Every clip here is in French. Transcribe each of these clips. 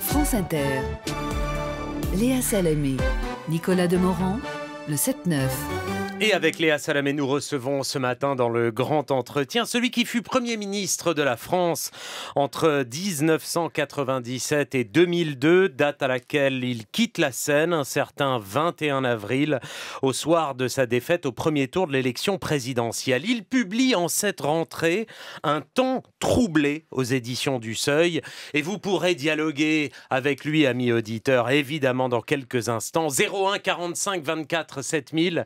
France Inter. Léa Salamé, Nicolas Demorand, le 7-9. Et avec Léa Salamé, nous recevons ce matin dans le grand entretien celui qui fut Premier ministre de la France entre 1997 et 2002, date à laquelle il quitte la scène un certain 21 avril, au soir de sa défaite au premier tour de l'élection présidentielle. Il publie en cette rentrée un temps troublé aux éditions du Seuil et vous pourrez dialoguer avec lui, amis auditeur, évidemment dans quelques instants. 01 45 24 7000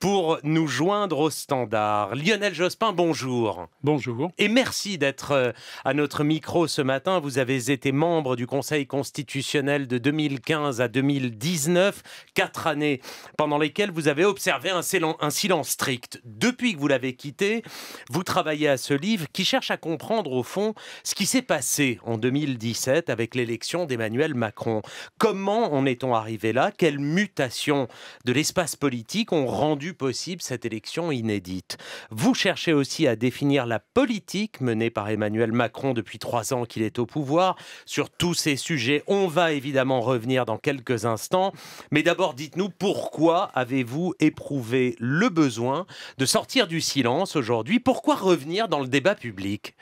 pour nous joindre au standard. Lionel Jospin, bonjour. Bonjour. Et merci d'être euh, à notre micro ce matin. Vous avez été membre du Conseil constitutionnel de 2015 à 2019, quatre années pendant lesquelles vous avez observé un, silence, strict. Depuis que vous l'avez quitté, vous travaillez à ce livre qui cherche à comprendre au fond ce qui s'est passé en 2017 avec l'élection d'Emmanuel Macron. Comment en est-on arrivé là Quelles mutations de l'espace politique ont rendu possible cette élection inédite. Vous cherchez aussi à définir la politique menée par Emmanuel Macron depuis trois ans qu'il est au pouvoir. Sur tous ces sujets, on va évidemment revenir dans quelques instants. Mais d'abord, dites-nous pourquoi avez-vous éprouvé le besoin de sortir du silence aujourd'hui Pourquoi revenir dans le débat public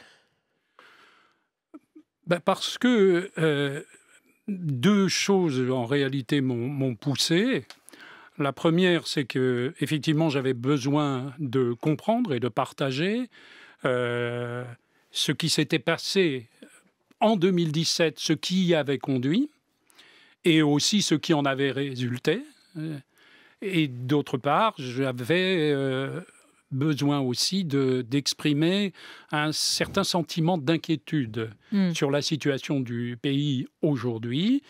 ben, Parce que euh, deux choses en réalité m'ont poussé la première, c'est que effectivement, j'avais besoin de comprendre et de partager euh, ce qui s'était passé en 2017, ce qui y avait conduit, et aussi ce qui en avait résulté. Et d'autre part, j'avais euh, besoin aussi d'exprimer un certain sentiment d'inquiétude hmm. sur la situation du pays aujourd'hui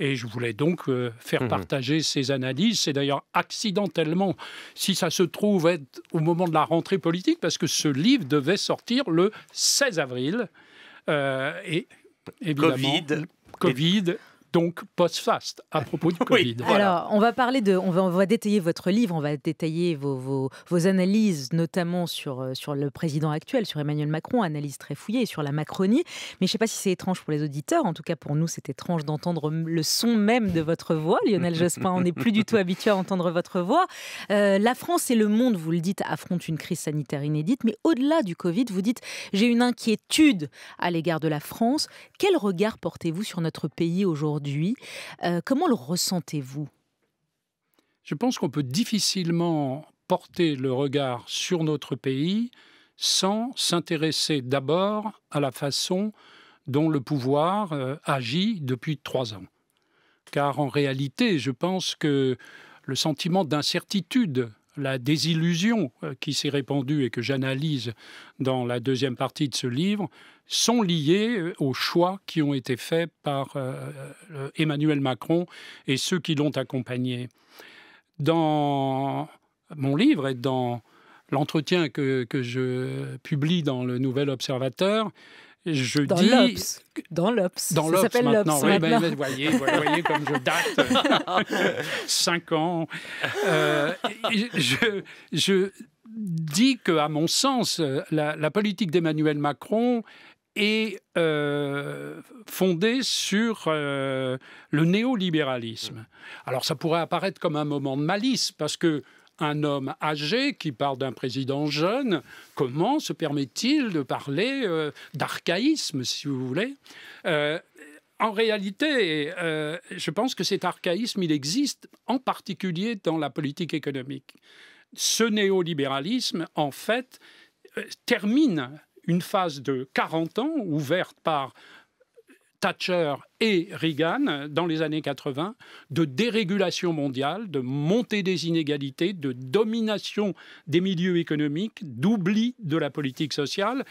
et je voulais donc euh, faire mhm. partager ces analyses. C'est d'ailleurs accidentellement, si ça se trouve, au moment de la rentrée politique, parce que ce livre devait sortir le 16 avril. Euh, et Covid. Covid donc post-fast à propos du Covid. Alors, on va parler de, on va, détailler votre livre, on va détailler vos, analyses, notamment euh, sur, le président actuel, sur Emmanuel Macron, analyse très fouillée sur la Macronie. Mais je ne sais pas si c'est étrange pour les auditeurs, en tout cas pour nous, c'est étrange d'entendre le son même de votre voix, Lionel Jospin. On n'est plus du tout habitué à entendre votre voix. Euh, la France et le monde, vous le dites, affrontent une crise sanitaire inédite, mais au-delà du Covid, vous dites j'ai une inquiétude à l'égard de la France. Quel regard portez-vous sur notre pays aujourd'hui? Euh, comment le ressentez-vous Je pense qu'on peut difficilement porter le regard sur notre pays sans s'intéresser d'abord à la façon dont le pouvoir euh, agit depuis trois ans. Car en réalité, je pense que le sentiment d'incertitude la désillusion euh, qui s'est répandue et que j'analyse dans la deuxième partie de ce livre sont liées euh, aux choix qui ont été faits par euh, Emmanuel Macron et ceux qui l'ont accompagné. Dans mon livre et dans l'entretien que, que, je publie dans le Nouvel Observateur, je dis... Dans l'Obs. Dans l'Obs maintenant. Ben, voyez, voyez comme je date. Cinq ans. Euh, je, dis que, à mon sens, la, politique d'Emmanuel Macron est euh, fondée sur euh, le néolibéralisme. Alors ça pourrait apparaître comme un moment de malice, parce que un homme âgé qui parle d'un président jeune, comment se permet-il de parler euh, d'archaïsme, si vous voulez euh, en réalité, euh, je pense que cet archaïsme, il existe en particulier dans la politique économique. Ce néolibéralisme, en fait, termine une phase de 40 ans ouverte par Thatcher et Reagan dans les années 80 de dérégulation mondiale, de montée des inégalités, de domination des milieux économiques, d'oubli de la politique sociale.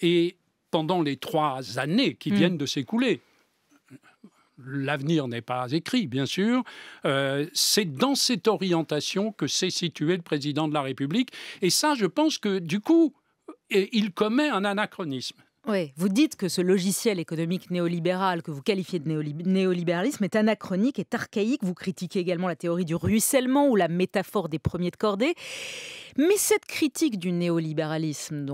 Et pendant les trois années qui hmm. viennent de s'écouler, l'avenir n'est pas écrit, bien sûr. Euh, c'est dans cette orientation que s'est situé le président de la République. Et ça, je pense que du coup, il commet un anachronisme. Oui, vous dites que ce logiciel économique néolibéral que vous qualifiez de néolibéralisme est anachronique, est archaïque. Vous critiquez également la théorie du ruissellement ou la métaphore des premiers de cordée. Mais cette critique du néolibéralisme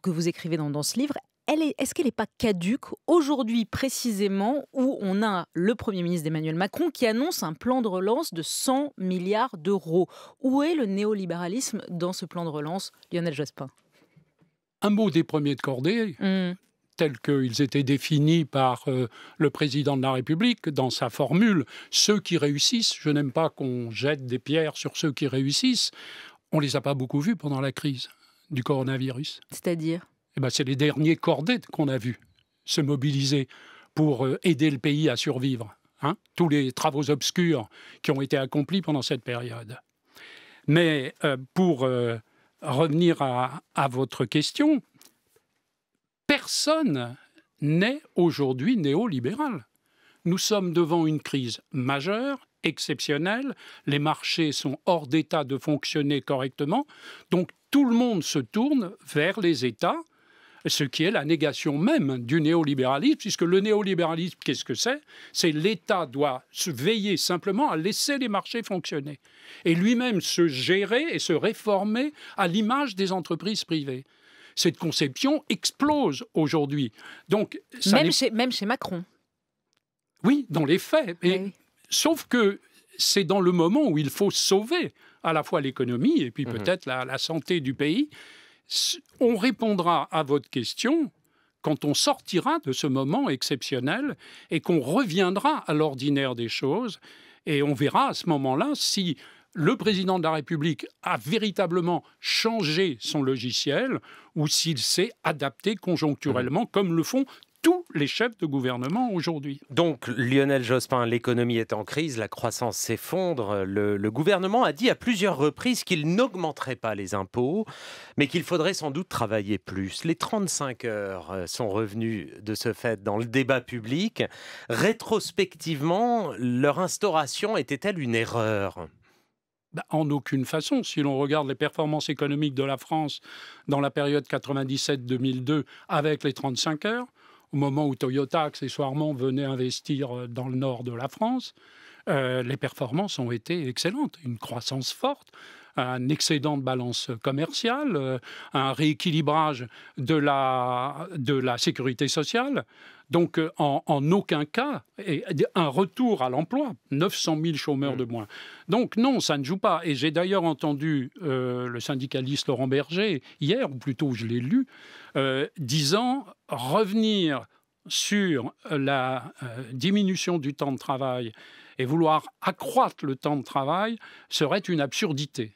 que vous écrivez dans, dans ce livre, est-ce qu'elle n'est pas caduque aujourd'hui précisément où on a le Premier ministre Emmanuel Macron qui annonce un plan de relance de 100 milliards d'euros Où est le néolibéralisme dans ce plan de relance, Lionel Jospin un mot des premiers de cordée, mm. tels qu'ils étaient définis par euh, le président de la République dans sa formule ceux qui réussissent. Je n'aime pas qu'on jette des pierres sur ceux qui réussissent. On les a pas beaucoup vus pendant la crise du coronavirus. C'est-à-dire eh ben, C'est les derniers cordées qu'on a vus se mobiliser pour euh, aider le pays à survivre. Hein, tous les travaux obscurs qui ont été accomplis pendant cette période. Mais euh, pour revenir à, votre question, personne n'est aujourd'hui néolibéral. Nous sommes devant une crise majeure, exceptionnelle, les marchés sont hors d'état de fonctionner correctement, donc tout le monde se tourne vers les États ce qui est la négation même du néolibéralisme, puisque le néolibéralisme, qu'est-ce que c'est C'est l'État doit se veiller simplement à laisser les marchés fonctionner et lui-même se gérer et se réformer à l'image des entreprises privées. Cette conception explose aujourd'hui. Donc, même, chez, Macron. Oui, dans les faits. mais Sauf que c'est dans le moment où il faut sauver à la fois l'économie et puis mhm. peut-être la santé du pays. On répondra à votre question quand on sortira de ce moment exceptionnel et qu'on reviendra à l'ordinaire des choses. Et on verra à ce moment-là si le président de la République a véritablement changé son logiciel ou s'il s'est adapté conjoncturellement, mmh. comme le font tous les chefs de gouvernement aujourd'hui. Donc Lionel Jospin, l'économie est en crise, la croissance s'effondre. Le, gouvernement a dit à plusieurs reprises qu'il n'augmenterait pas les impôts, mais qu'il faudrait sans doute travailler plus. Les 35 heures euh, sont revenues de ce fait dans le débat public. Rétrospectivement, leur instauration était-elle une erreur bah, en aucune façon. Si l'on regarde les performances économiques de la France dans la période 97-2002 avec les 35 heures, au moment où Toyota, accessoirement, venait investir euh, dans le nord de la France, euh, les performances ont été excellentes, une croissance forte un excédent de balance commerciale, euh, un rééquilibrage de la, de la sécurité sociale. Donc, euh, en, aucun cas, un retour à l'emploi, 900 000 chômeurs de mm. moins. Donc, non, ça ne joue pas. Et j'ai d'ailleurs entendu euh, le syndicaliste Laurent Berger, hier, ou plutôt je l'ai lu, disant revenir sur la diminution du temps de travail et vouloir accroître le temps de travail serait une absurdité.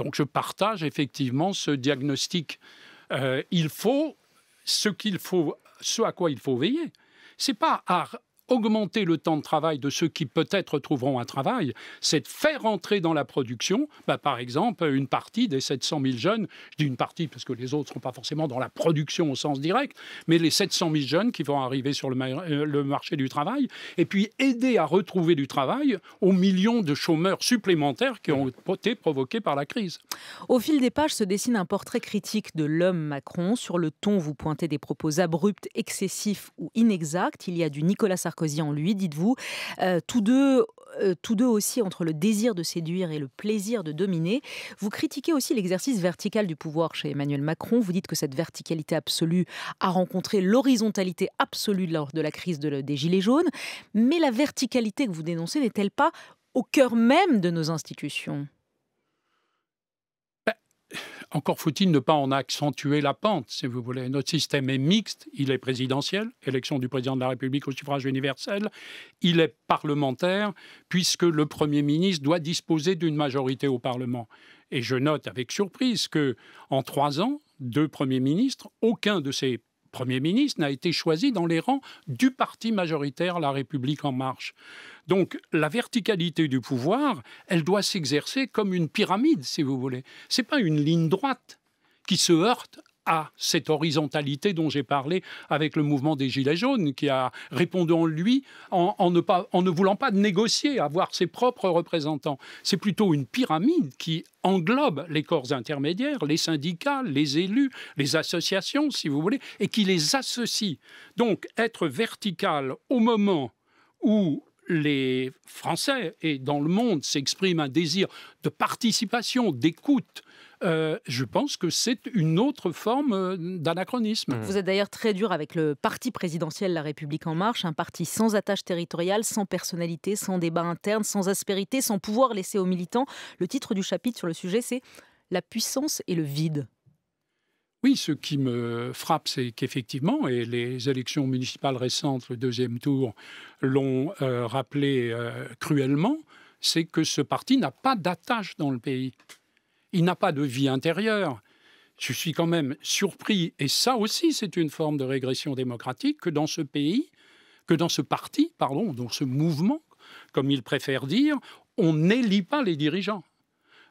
Donc je partage effectivement ce diagnostic. Euh, il faut ce qu'il faut, ce à quoi il faut veiller. C'est pas à augmenter le temps de travail de ceux qui peut-être trouveront un travail, c'est de faire entrer dans la production, bah, par exemple, une partie des 700 000 jeunes, je dis une partie parce que les autres ne sont pas forcément dans la production au sens direct, mais les 700 000 jeunes qui vont arriver sur le, euh, le marché du travail, et puis aider à retrouver du travail aux millions de chômeurs supplémentaires qui ont été provoqués par la crise. Au fil des pages se dessine un portrait critique de l'homme Macron. Sur le ton, vous pointez des propos abrupts, excessifs ou inexacts. Il y a du Nicolas Sarkozy Sarkozy en lui, dites-vous. Euh, tous deux euh, tous deux aussi entre le désir de séduire et le plaisir de dominer. Vous critiquez aussi l'exercice vertical du pouvoir chez Emmanuel Macron. Vous dites que cette verticalité absolue a rencontré l'horizontalité absolue lors de la crise des Gilets jaunes. Mais la verticalité que vous dénoncez n'est-elle pas au cœur même de nos institutions encore faut-il ne pas en accentuer la pente, si vous voulez. Notre système est mixte, il est présidentiel, élection du président de la République au suffrage universel, il est parlementaire, puisque le Premier ministre doit disposer d'une majorité au Parlement. Et je note avec surprise que, en trois ans, deux premiers ministres, aucun de ces Premier ministre n'a été choisi dans les rangs du parti majoritaire La République en marche. Donc la verticalité du pouvoir, elle doit s'exercer comme une pyramide, si vous voulez. Ce n'est pas une ligne droite qui se heurte à cette horizontalité dont j'ai parlé avec le mouvement des Gilets jaunes, qui a répondu en lui en, ne, ne voulant pas négocier, avoir ses propres représentants. C'est plutôt une pyramide qui englobe les corps intermédiaires, les syndicats, les élus, les associations, si vous voulez, et qui les associe. Donc être vertical au moment où les Français et dans le monde s'expriment un désir de participation, d'écoute, euh, je pense que c'est une autre forme euh, d'anachronisme. Vous êtes d'ailleurs très dur avec le parti présidentiel La République en marche, un parti sans attache territoriale, sans personnalité, sans débat interne, sans aspérité, sans pouvoir laisser aux militants. Le titre du chapitre sur le sujet, c'est La puissance et le vide. Oui, ce qui me frappe, c'est qu'effectivement, et les élections municipales récentes, le deuxième tour, l'ont euh, rappelé cruellement, c'est que ce parti n'a pas d'attache dans le pays. Il n'a pas de vie intérieure. Je suis quand même surpris, et ça aussi c'est une forme de régression démocratique, que dans ce pays, que dans ce parti, pardon, dans ce mouvement, comme il préfère dire, on n'élit pas les dirigeants.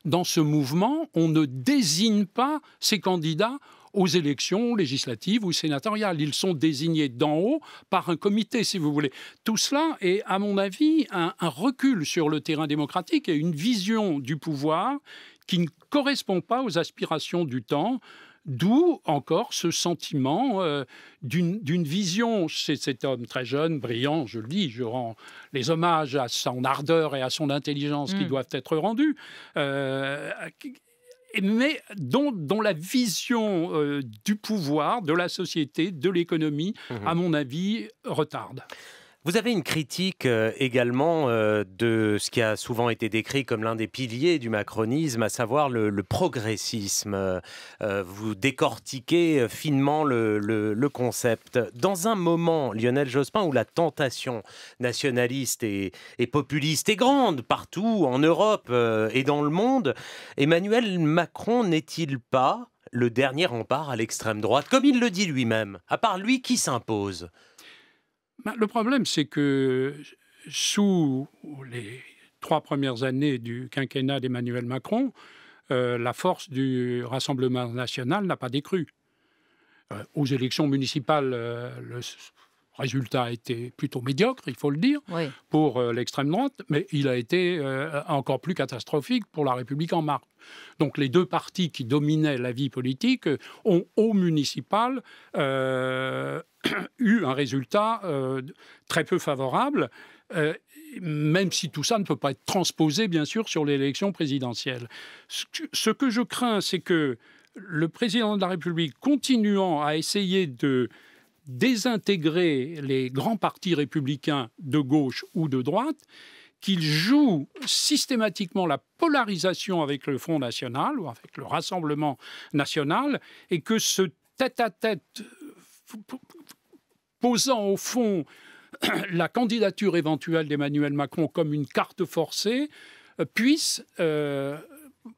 Dans ce mouvement, on ne désigne pas ses candidats aux élections législatives ou sénatoriales. Ils sont désignés d'en haut par un comité, si vous voulez. Tout cela est, à mon avis, un, un, recul sur le terrain démocratique et une vision du pouvoir qui ne correspond pas aux aspirations du temps. D'où encore ce sentiment euh, d'une vision chez cet homme très jeune, brillant, je le dis, je rends les hommages à son ardeur et à son intelligence qui mm. doivent être rendus, euh, mais dont, la vision euh, du pouvoir, de la société, de l'économie, mm-hmm. à mon avis, retarde. Vous avez une critique euh, également euh, de ce qui a souvent été décrit comme l'un des piliers du macronisme, à savoir le, progressisme. Euh, vous décortiquez finement le, concept. Dans un moment, Lionel Jospin, où la tentation nationaliste et, et populiste est grande partout, en Europe et dans le monde, Emmanuel Macron n'est-il pas le dernier rempart à l'extrême droite, comme il le dit lui-même À part lui, qui s'impose ben, le problème, c'est que sous les trois premières années du quinquennat d'Emmanuel Macron, euh, la force du Rassemblement national n'a pas décru. Euh, aux élections municipales, euh, le résultat a été plutôt médiocre, il faut le dire, pour euh, l'extrême droite, mais il a été euh, encore plus catastrophique pour la République en marche. Donc les deux partis qui dominaient la vie politique euh, ont au municipal eu un résultat très peu favorable. même si tout ça ne peut pas être transposé, bien sûr, sur l'élection présidentielle. ce que, je crains, c'est que le président de la République, continuant à essayer de désintégrer les grands partis républicains de gauche ou de droite, qu'il joue systématiquement la polarisation avec le Front National ou avec le Rassemblement National, et que ce tête-à-tête posant au fond la candidature éventuelle d'Emmanuel Macron comme une carte forcée euh, puisse euh,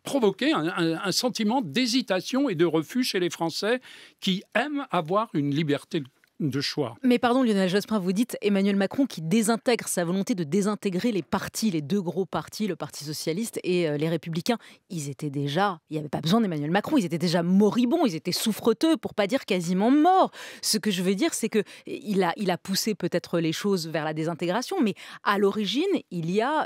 provoquer un, sentiment d'hésitation et de refus chez les Français qui aiment avoir une liberté de de choix. Mais pardon Lionel Jospin, vous dites Emmanuel Macron qui désintègre sa volonté de désintégrer les partis, les deux gros partis, le Parti socialiste et euh, les Républicains. Ils étaient déjà, il n'y avait pas besoin d'Emmanuel Macron, ils étaient déjà moribonds, ils étaient souffreteux, pour pas dire quasiment morts. Ce que je veux dire, c'est que il a, il a poussé peut-être les choses vers la désintégration, mais à l'origine, il y a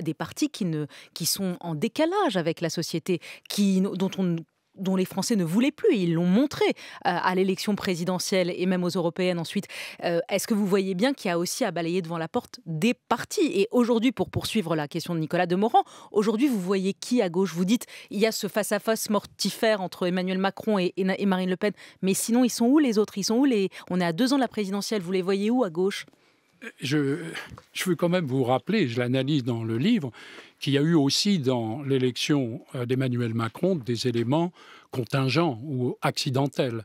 des partis qui, ne, qui sont en décalage avec la société, qui, dont on ne dont les Français ne voulaient plus. Ils l'ont montré euh, à l'élection présidentielle et même aux européennes ensuite. Euh, est-ce que vous voyez bien qu'il y a aussi à balayer devant la porte des partis Et aujourd'hui, pour poursuivre la question de Nicolas Demorand, aujourd'hui, vous voyez qui à gauche Vous dites, il y a ce face-à-face mortifère entre Emmanuel Macron et, Marine Le Pen. Mais sinon, ils sont où les autres Ils sont où les... On est à deux ans de la présidentielle. Vous les voyez où à gauche je, veux quand même vous rappeler, je l'analyse dans le livre, qu'il y a eu aussi dans l'élection euh, d'Emmanuel Macron des éléments contingents ou accidentels.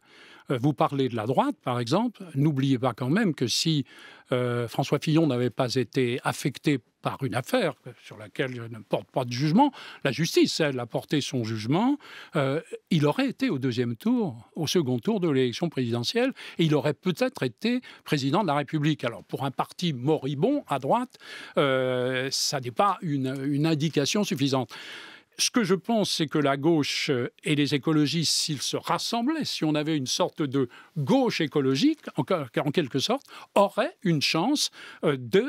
Euh, vous parlez de la droite, par exemple. N'oubliez pas quand même que si euh, François Fillon n'avait pas été affecté par une affaire sur laquelle je ne porte pas de jugement, la justice, elle, a porté son jugement, euh, il aurait été au deuxième tour, au second tour de l'élection présidentielle, et il aurait peut-être été président de la République. Alors, pour un parti moribond à droite, ça n'est pas une indication suffisante. Ce que je pense, c'est que la gauche et les écologistes, s'ils se rassemblaient, si on avait une sorte de gauche écologique, en quelque sorte, auraient une chance euh, de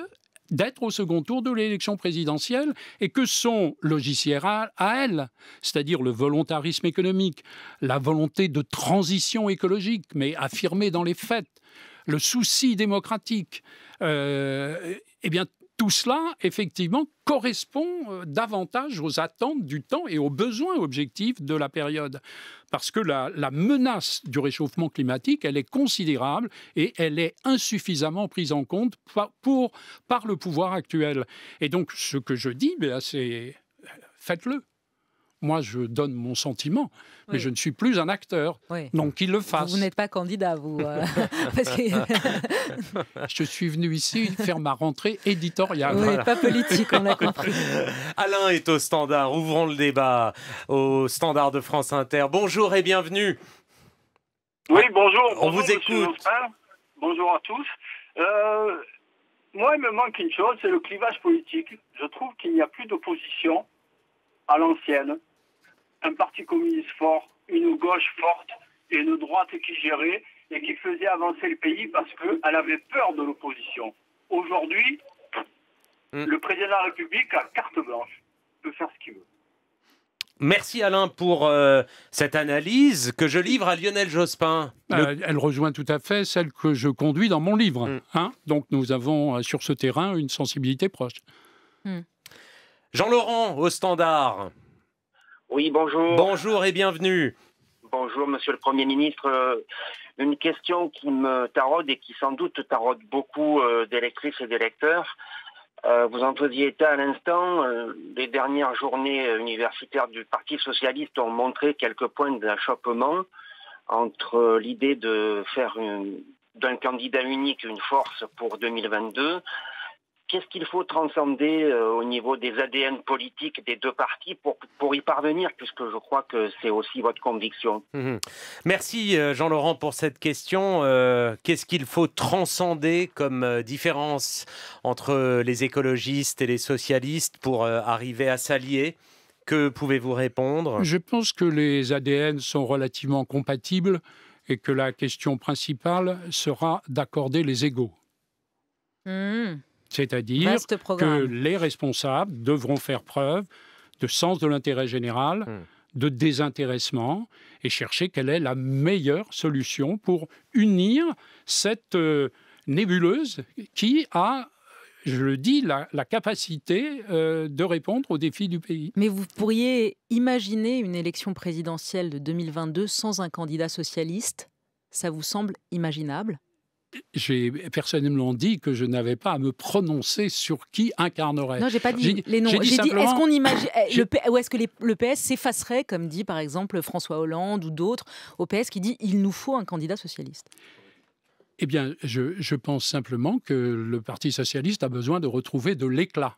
d'être au second tour de l'élection présidentielle et que son logiciel à, elle, c'est-à-dire le volontarisme économique, la volonté de transition écologique, mais affirmée dans les faits, le souci démocratique, euh, eh bien, tout cela, effectivement, correspond euh, davantage aux attentes du temps et aux besoins objectifs de la période. Parce que la, menace du réchauffement climatique, elle est considérable et elle est insuffisamment prise en compte par, par le pouvoir actuel. Et donc, ce que je dis, ben, c'est euh, faites-le. Moi, je donne mon sentiment, mais je ne suis plus un acteur. Donc, qu'il le fasse. Vous, n'êtes pas candidat, vous. Euh, je suis venu ici faire ma rentrée éditoriale. pas politique, on a compris. Alain est au standard. Ouvrons le débat au standard de France Inter. Bonjour et bienvenue. Oui, bonjour. On vous écoute. Bonjour à tous. Euh, moi, il me manque une chose, c'est le clivage politique. Je trouve qu'il n'y a plus d'opposition à l'ancienne un parti communiste fort, une gauche forte et une droite qui gérait et qui faisait avancer le pays parce qu'elle avait peur de l'opposition. Aujourd'hui, mm. le président de la République a carte blanche, peut faire ce qu'il veut. Merci Alain pour euh, cette analyse que je livre à Lionel Jospin. Euh, elle rejoint tout à fait celle que je conduis dans mon livre. Mm. Hein. Donc nous avons euh, sur ce terrain une sensibilité proche. Mm. Jean-Laurent au standard. Oui, bonjour. Bonjour et bienvenue. Bonjour, Monsieur le Premier ministre. Euh, une question qui me taraude et qui sans doute taraude beaucoup euh, d'électrices et d'électeurs. Euh, vous en faisiez état à l'instant. Les dernières journées universitaires du Parti socialiste ont montré quelques points d'achoppement entre l'idée de faire d'un candidat unique une force pour 2022 Qu'est-ce qu'il faut transcender euh, au niveau des ADN politiques des deux partis pour, pour y parvenir, puisque je crois que c'est aussi votre conviction mhm. Merci euh, Jean-Laurent pour cette question. Euh, qu'est-ce qu'il faut transcender comme différence entre les écologistes et les socialistes pour arriver à s'allier Que pouvez-vous répondre Je pense que les ADN sont relativement compatibles et que la question principale sera d'accorder les égaux. Hmm. C'est-à-dire que les responsables devront faire preuve de sens de l'intérêt général, hmm. de désintéressement, et chercher quelle est la meilleure solution pour unir cette euh, nébuleuse qui a je le dis, la, capacité euh, de répondre aux défis du pays. Mais vous pourriez imaginer une élection présidentielle de 2022 sans un candidat socialiste Ça vous semble imaginable j'ai personnellement dit que je n'avais pas à me prononcer sur qui incarnerait. Non, j'ai pas dit les noms. J'ai dit, est-ce qu'on imagine eh, ou est-ce que le PS s'effacerait, comme dit par exemple François Hollande ou d'autres au PS qui dit il nous faut un candidat socialiste. Eh bien, je, je pense simplement que le Parti socialiste a besoin de retrouver de l'éclat.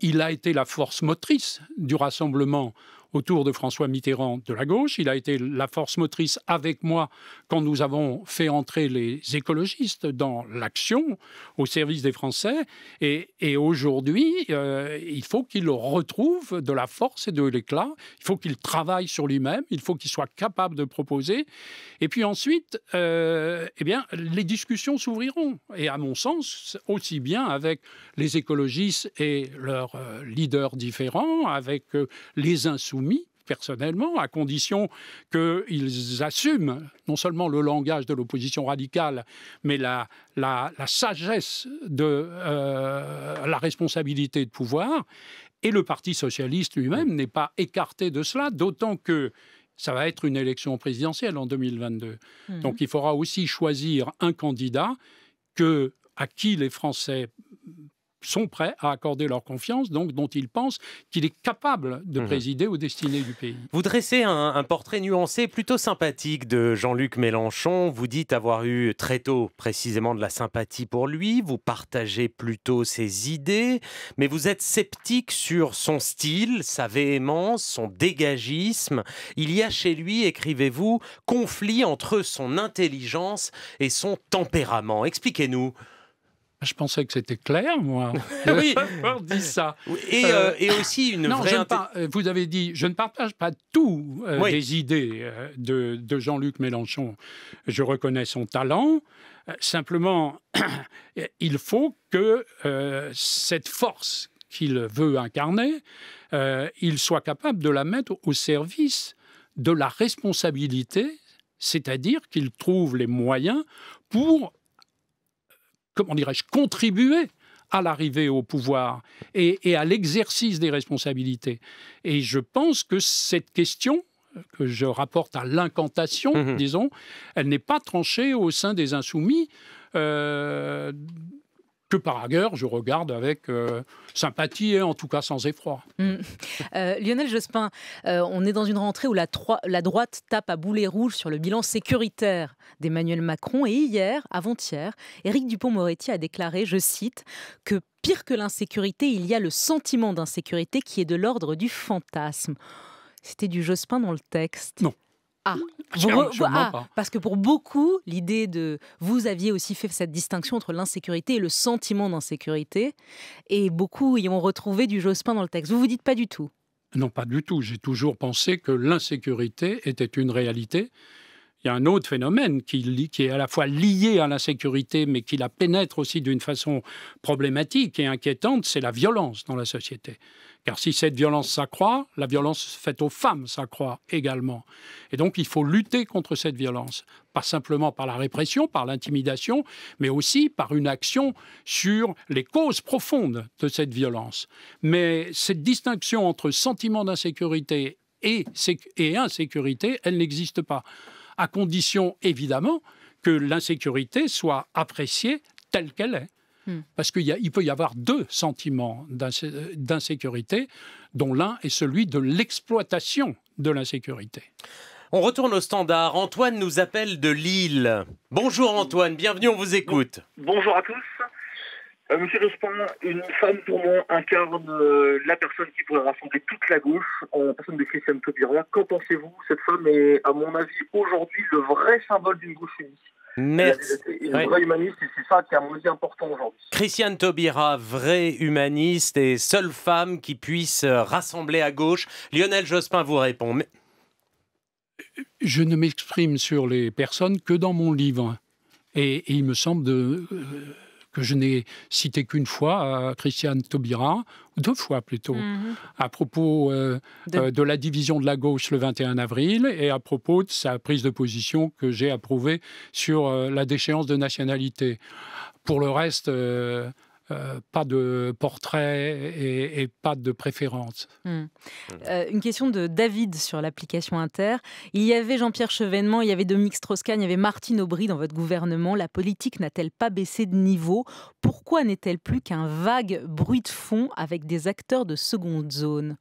Il a été la force motrice du rassemblement autour de François Mitterrand de la gauche. Il a été la force motrice avec moi quand nous avons fait entrer les écologistes dans l'action au service des Français. Et, aujourd'hui, euh, il faut qu'il retrouve de la force et de l'éclat. Il faut qu'il travaille sur lui-même. Il faut qu'il soit capable de proposer. Et puis ensuite, euh, eh bien, les discussions s'ouvriront. Et à mon sens, aussi bien avec les écologistes et leurs euh, leaders différents, avec les insoumis personnellement, à condition qu'ils assument non seulement le langage de l'opposition radicale, mais la, sagesse de euh, la responsabilité de pouvoir. Et le Parti socialiste lui-même n'est pas écarté de cela, d'autant que ça va être une élection présidentielle en 2022. Mhm. Donc il faudra aussi choisir un candidat que, à qui les Français sont prêts à accorder leur confiance, donc dont ils pensent qu'il est capable de mhm. présider aux destinées du pays. Vous dressez un, un portrait nuancé plutôt sympathique de Jean-Luc Mélenchon. Vous dites avoir eu très tôt précisément de la sympathie pour lui. Vous partagez plutôt ses idées, mais vous êtes sceptique sur son style, sa véhémence, son dégagisme. Il y a chez lui, écrivez-vous, conflit entre son intelligence et son tempérament. Expliquez-nous. Je pensais que c'était clair, moi. oui, avoir dit ça. Euh, euh, et, aussi une non, vraie. Vous avez dit, je ne partage pas tout euh, des les idées de, de Jean-Luc Mélenchon. Je reconnais son talent. Simplement, il faut que cette force qu'il veut incarner, il soit capable de la mettre au service de la responsabilité, c'est-à-dire qu'il trouve les moyens pour comment dirais-je, contribuer à l'arrivée au pouvoir et, à l'exercice des responsabilités. Et je pense que cette question, euh, que je rapporte à l'incantation, mmh disons, elle n'est pas tranchée au sein des insoumis. Euh, que par ailleurs je regarde avec euh, sympathie et en tout cas sans effroi. Mm. Euh, Lionel Jospin, euh, on est dans une rentrée où la, la droite tape à boulet rouge sur le bilan sécuritaire d'Emmanuel Macron et hier, avant-hier, Éric Dupont-Moretti a déclaré, je cite, que pire que l'insécurité, il y a le sentiment d'insécurité qui est de l'ordre du fantasme. C'était du Jospin dans le texte. Non, ah, ah. ah. parce que pour beaucoup, l'idée de... Vous aviez aussi fait cette distinction entre l'insécurité et le sentiment d'insécurité, et beaucoup y ont retrouvé du Jospin dans le texte. Vous vous dites pas du tout Non, pas du tout. J'ai toujours pensé que l'insécurité était une réalité. Il y a un autre phénomène qui est à la fois lié à l'insécurité, mais qui la pénètre aussi d'une façon problématique et inquiétante, c'est la violence dans la société. Car si cette violence s'accroît, la violence faite aux femmes s'accroît également. Et donc il faut lutter contre cette violence, pas simplement par la répression, par l'intimidation, mais aussi par une action sur les causes profondes de cette violence. Mais cette distinction entre sentiment d'insécurité et, insécurité, elle n'existe pas, à condition évidemment que l'insécurité soit appréciée telle qu'elle est. Hmm. Parce qu'il peut y avoir deux sentiments d'insécurité, dont l'un est celui de l'exploitation de l'insécurité. On retourne au standard. Antoine nous appelle de Lille. Bonjour Antoine, bienvenue, on vous écoute. Bonjour à tous. Euh, monsieur Jospin, une femme pour moi incarne euh, la personne qui pourrait rassembler toute la gauche, en personne de Christiane Taubira. Qu'en pensez-vous Cette femme est, à mon avis, aujourd'hui le vrai symbole d'une gauche unie. Merci. vrai humaniste, c'est ça qui aujourd'hui. Christiane Taubira, vrai humaniste et seule femme qui puisse euh, rassembler à gauche. Lionel Jospin vous répond. Je ne m'exprime sur les personnes que dans mon livre. Et, il me semble de. Euh, que je n'ai cité qu'une fois, à Christiane Taubira, deux fois plutôt, mhm. à propos euh, euh, de... la division de la gauche le 21 avril et à propos de sa prise de position que j'ai approuvée sur euh, la déchéance de nationalité. Pour le reste, euh, pas de portrait et, pas de préférence. Hmm. Euh, hmm. une question de David sur l'application Inter. Il y avait Jean-Pierre Chevènement, il y avait Dominique Strauss-Kahn, il y avait Martine Aubry dans votre gouvernement. La politique n'a-t-elle pas baissé de niveau Pourquoi n'est-elle plus qu'un vague bruit de fond avec des acteurs de seconde zone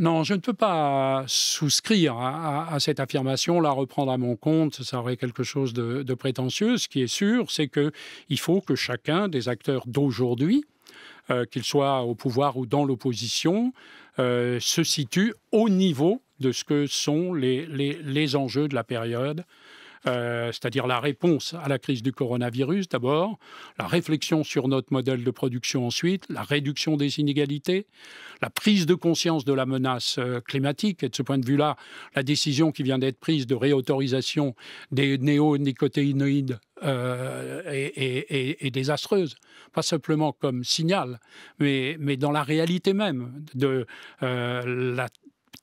non, je ne peux pas souscrire à, cette affirmation, la reprendre à mon compte, ça aurait quelque chose de, prétentieux. Ce qui est sûr, c'est qu'il faut que chacun des acteurs d'aujourd'hui, euh, qu'ils soient au pouvoir ou dans l'opposition, euh, se situe au niveau de ce que sont les, les, les enjeux de la période euh, c'est-à-dire la réponse à la crise du coronavirus d'abord, la réflexion sur notre modèle de production ensuite, la réduction des inégalités, la prise de conscience de la menace euh, climatique, et de ce point de vue-là, la décision qui vient d'être prise de réautorisation des néonicotinoïdes euh, est, désastreuse, pas simplement comme signal, mais, dans la réalité même de la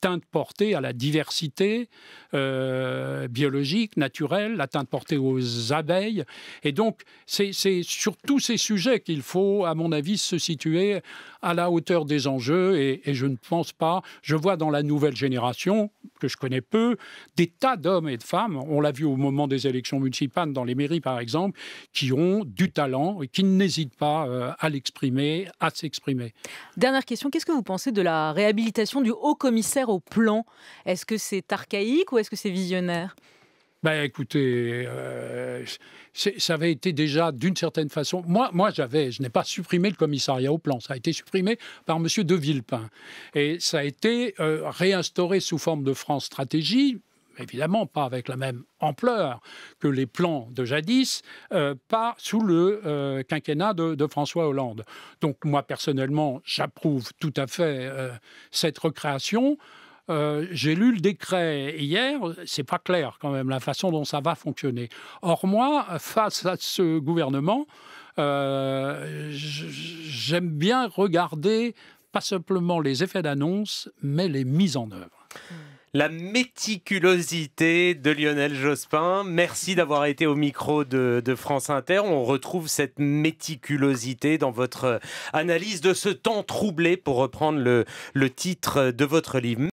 teinte portée à la diversité euh, biologique, naturelle, l'atteinte portée aux abeilles. Et donc, c'est sur tous ces sujets qu'il faut, à mon avis, se situer à la hauteur des enjeux. Et, je ne pense pas, je vois dans la nouvelle génération, que je connais peu, des tas d'hommes et de femmes, on l'a vu au moment des élections municipales, dans les mairies par exemple, qui ont du talent et qui n'hésitent pas euh, à l'exprimer, à s'exprimer. Dernière question, qu'est-ce que vous pensez de la réhabilitation du haut commissaire au plan. Est-ce que c'est archaïque ou est-ce que c'est visionnaire ben écoutez, euh, ça avait été déjà d'une certaine façon. Moi, moi j'avais, je n'ai pas supprimé le commissariat au plan. Ça a été supprimé par M. De Villepin. Et ça a été euh, réinstauré sous forme de France Stratégie, évidemment pas avec la même ampleur que les plans de jadis, euh, pas sous le euh, quinquennat de, François Hollande. Donc moi personnellement, j'approuve tout à fait euh, cette recréation. J'ai lu le décret hier, c'est pas clair quand même la façon dont ça va fonctionner. Or moi, face à ce gouvernement, j'aime bien regarder pas simplement les effets d'annonce, mais les mises en œuvre. Mmh la méticulosité de Lionel Jospin. Merci d'avoir été au micro de, France Inter. On retrouve cette méticulosité dans votre euh, analyse de ce temps troublé, pour reprendre le, le titre de votre livre.